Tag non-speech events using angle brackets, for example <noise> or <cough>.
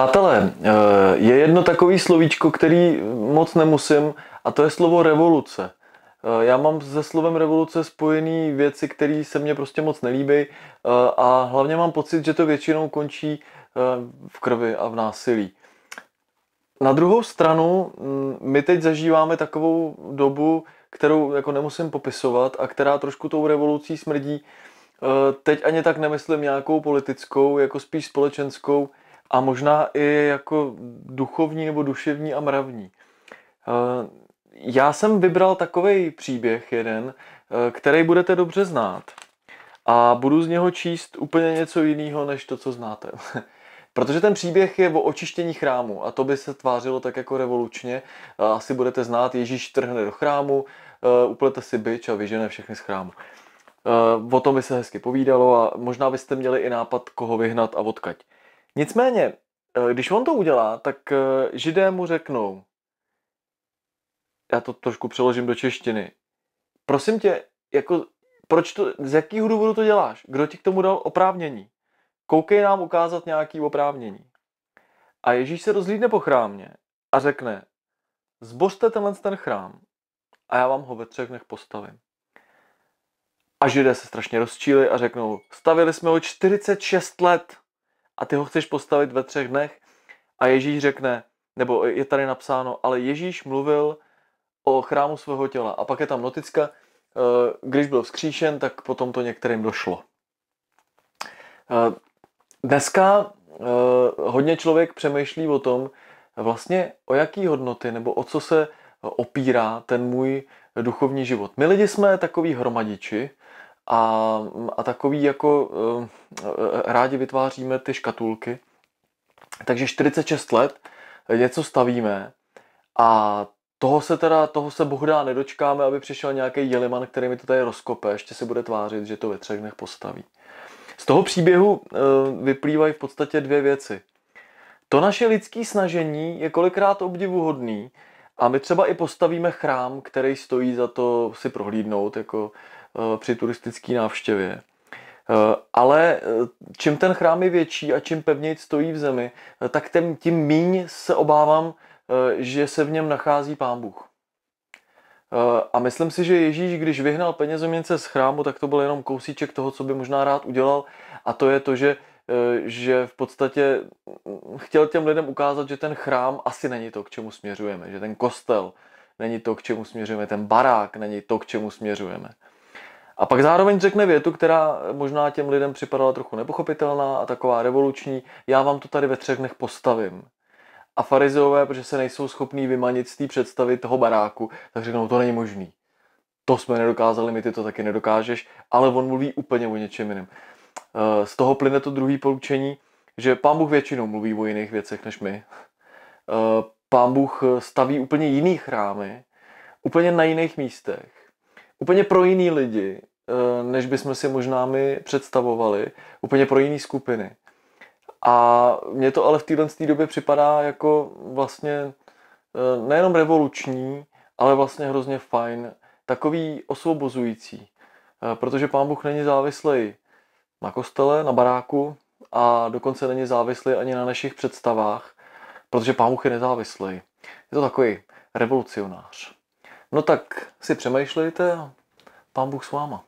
Přátelé, eh, je jedno takové slovíčko, který moc nemusím, a to je slovo revoluce. Eh, já mám se slovem revoluce spojený věci, které se mně prostě moc nelíbí eh, a hlavně mám pocit, že to většinou končí v krvi a v násilí. Na druhou stranu, mm, my teď zažíváme takovou dobu, kterou jako nemusím popisovat a která trošku tou revolucí smrdí. Teď ani tak nemyslím nějakou politickou, jako spíš společenskou, a možná i jako duchovní nebo duševní a mravní. Eh, já jsem vybral takový příběh jeden, eh, který budete dobře znát a budu z něho číst úplně něco jiného, než to, co znáte. <laughs> Protože ten příběh je o očištění chrámu a to by se tvářilo tak jako revolučně. Eh, asi budete znát, Ježíš trhne do chrámu, uplete si byč a vyžene všechny z chrámu. O tom by se hezky povídalo a možná byste měli i nápad, koho vyhnat a odkaď. Nicméně, eh, když on to udělá, tak eh, židé mu řeknou, já to trošku přeložím do češtiny, prosím tě, jako, proč to, z jakého důvodu to děláš? Kdo ti k tomu dal oprávnění? Koukej nám ukázat nějaký oprávnění. A Ježíš se rozlídne po chrámě a řekne, zbořte tenhle ten chrám a já vám ho ve třech dnech postavím. A židé se strašně rozčíli a řeknou, stavili jsme ho 46 let a ty ho chceš postavit ve třech dnech a Ježíš řekne, nebo je tady napsáno, ale Ježíš mluvil o chrámu svého těla. A pak je tam notická, eh, když byl vzkříšen, tak potom to některým došlo. Eh, dneska eh, hodně člověk přemýšlí o tom, vlastně o jaký hodnoty nebo o co se opírá ten můj duchovní život. My lidi jsme takový hromadiči a, mm, a takový jako eh, eh, rádi vytváříme ty škatulky. Takže 46 let něco stavíme a toho se teda, toho se bohdá nedočkáme, aby přišel nějaký jeliman, který mi to tady rozkope, ještě se bude tvářit, že to ve třech dnech postaví. Z toho příběhu eh, vyplývají v podstatě dvě věci. To naše lidské snažení je kolikrát obdivuhodný a my třeba i postavíme chrám, který stojí za to si prohlídnout, jako Eh, při turistické návštěvě. Eh, ale eh, čím ten chrám je větší a čím pevněji stojí v zemi, tak tím míň se obávám, že se v něm nachází pán Bůh. A myslím si, že Ježíš, když vyhnal penězoměnce z chrámu, tak to byl jenom kousíček toho, co by možná rád udělal. A to je to, že, že v podstatě mm, chtěl těm lidem ukázat, že ten chrám asi není to, k čemu směřujeme. Že ten kostel není to, k čemu směřujeme. Ten barák není to, k čemu směřujeme. A pak zároveň řekne větu, která možná těm lidem připadala trochu nepochopitelná a taková revoluční, já vám to tady ve třech dnech postavím. A farizeové, protože se nejsou schopní vymanit z té představy toho baráku, tak řeknou, to není možný. To jsme nedokázali, my ty to taky nedokážeš, ale on mluví úplně o něčem jiném. Eh, z toho plyne to druhý poučení, že pán Bůh většinou mluví o jiných věcech než my. Eh, pán Bůh staví úplně jiný chrámy, úplně na jiných místech úplně pro jiný lidi, eh, než bychom si možná my představovali, úplně pro jiný skupiny. A mně to ale v téhle době připadá jako vlastně eh, nejenom revoluční, ale vlastně hrozně fajn, takový osvobozující, eh, protože pán Bůh není závislý na kostele, na baráku a dokonce není závislý ani na našich představách, protože pán Bůh je nezávislý. Je to takový revolucionář. No tak si přemýšlejte a pán Bůh s váma.